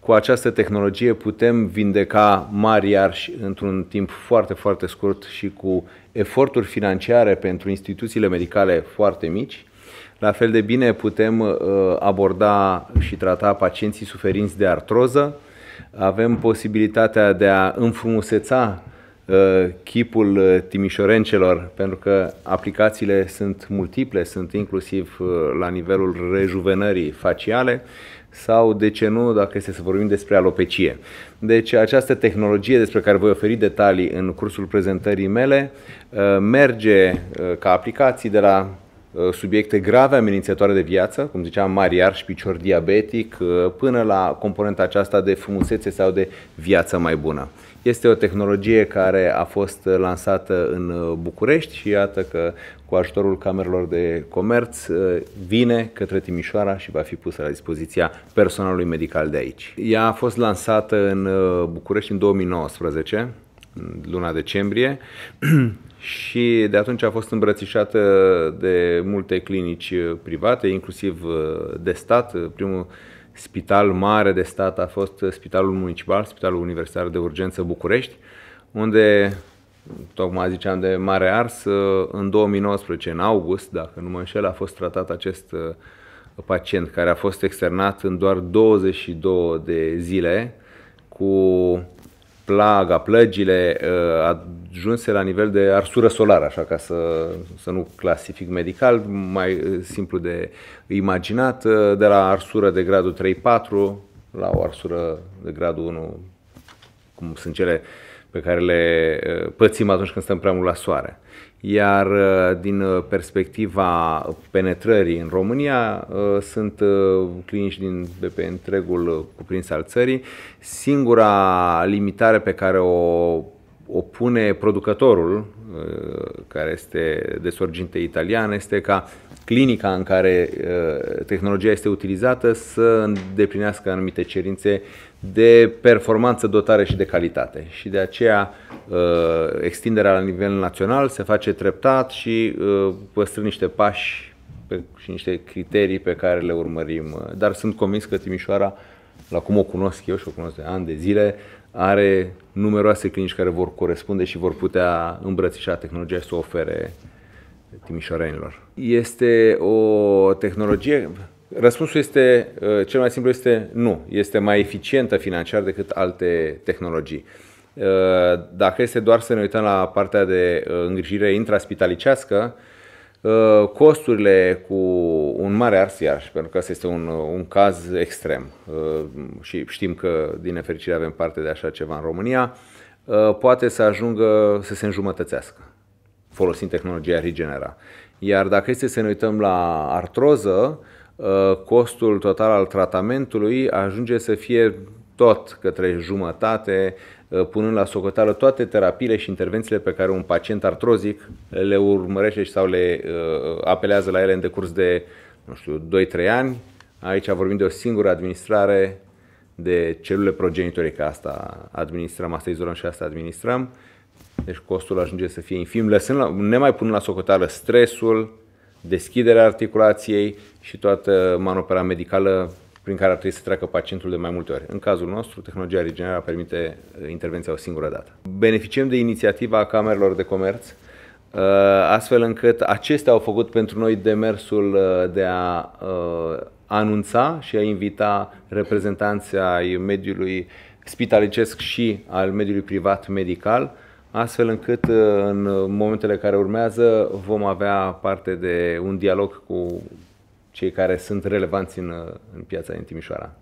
cu această tehnologie putem vindeca mari arși într-un timp foarte, foarte scurt și cu eforturi financiare pentru instituțiile medicale foarte mici. La fel de bine putem uh, aborda și trata pacienții suferinți de artroză. Avem posibilitatea de a înfrumuseța uh, chipul uh, timișorencelor, pentru că aplicațiile sunt multiple, sunt inclusiv la nivelul rejuvenării faciale sau, de ce nu, dacă este să vorbim despre alopecie. Deci această tehnologie despre care voi oferi detalii în cursul prezentării mele uh, merge uh, ca aplicații de la Uh, subiecte grave amenințătoare de viață, cum ziceam, mariar și picior diabetic, uh, până la componenta aceasta de frumusețe sau de viață mai bună. Este o tehnologie care a fost lansată în uh, București și iată că cu ajutorul camerelor de comerț vine către Timișoara și va fi pusă la dispoziția personalului medical de aici. Ea a fost lansată în București în 2019, luna decembrie și de atunci a fost îmbrățișată de multe clinici private, inclusiv uh, de stat. Primul spital mare de stat a fost Spitalul Municipal, Spitalul Universitar de Urgență București, unde, tocmai ziceam de mare ars, uh, în 2019, în august, dacă nu mă înșel, a fost tratat acest uh, pacient care a fost externat în doar 22 de zile cu plaga, plăgile uh, ajunse la nivel de arsură solară, așa ca să, să nu clasific medical, mai uh, simplu de imaginat, uh, de la arsură de gradul 3-4 la o arsură de gradul 1, cum sunt cele uh, pe care le uh, pățim atunci când stăm prea mult la soare. Iar uh, din uh, perspectiva penetrării în România, sunt clinici din, de pe întregul cuprins al țării. Singura limitare pe care o, o pune producătorul, care este de sorginte italian, este ca clinica în care uh, tehnologia este utilizată să îndeplinească anumite cerințe de performanță, dotare și de calitate. Și de aceea uh, extinderea la nivel național se face treptat și uh, păstrând niște pași și niște criterii pe care le urmărim. Dar sunt convins că Timișoara, la cum o cunosc eu și o cunosc de ani de zile, are numeroase clinici care vor corespunde și vor putea îmbrățișa tehnologia și să o ofere timișorenilor. Este o tehnologie... Răspunsul este, uh, cel mai simplu este nu. Este mai eficientă financiar decât alte tehnologii. Uh, dacă este doar să ne uităm la partea de uh, îngrijire intraspitalicească, costurile cu un mare ars iar, pentru că asta este un, un caz extrem și știm că din nefericire avem parte de așa ceva în România, poate să ajungă să se înjumătățească folosind tehnologia Regenera. Iar dacă este să ne uităm la artroză, ă, costul total al tratamentului ajunge să fie tot către jumătate, ă, punând la socoteală toate terapiile și intervențiile pe care un pacient artrozic le urmărește sau le ă, apelează la ele în decurs de, nu știu, 2-3 ani. Aici vorbim de o singură administrare de celule progenitorii, că asta administrăm, asta izolăm și asta administrăm deci costul ajunge să fie infim, lăsând la, ne mai punând la socoteală stresul, deschiderea articulației și toată manopera medicală prin care ar trebui să treacă pacientul de mai multe ori. În cazul nostru, tehnologia regenerară permite uh, intervenția o singură dată. Beneficiem de inițiativa Camerelor de Comerț, uh, astfel încât acestea au făcut pentru noi demersul uh, de a anunța și a invita reprezentanții ai mediului spitalicesc și al mediului privat medical astfel încât uh, în momentele care urmează vom avea parte de un dialog cu cei care sunt relevanți în, uh, în piața din Timișoara.